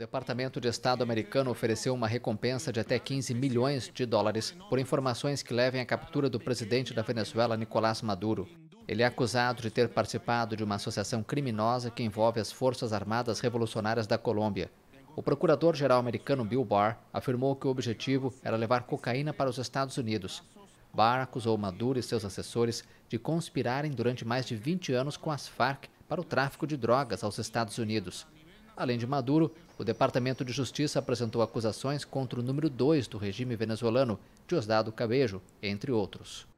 Departamento de Estado americano ofereceu uma recompensa de até 15 milhões de dólares por informações que levem à captura do presidente da Venezuela, Nicolás Maduro. Ele é acusado de ter participado de uma associação criminosa que envolve as Forças Armadas Revolucionárias da Colômbia. O procurador-geral americano Bill Barr afirmou que o objetivo era levar cocaína para os Estados Unidos. Barr acusou Maduro e seus assessores de conspirarem durante mais de 20 anos com as Farc para o tráfico de drogas aos Estados Unidos. Além de Maduro, o Departamento de Justiça apresentou acusações contra o número 2 do regime venezuelano, Diosdado Cabejo, entre outros.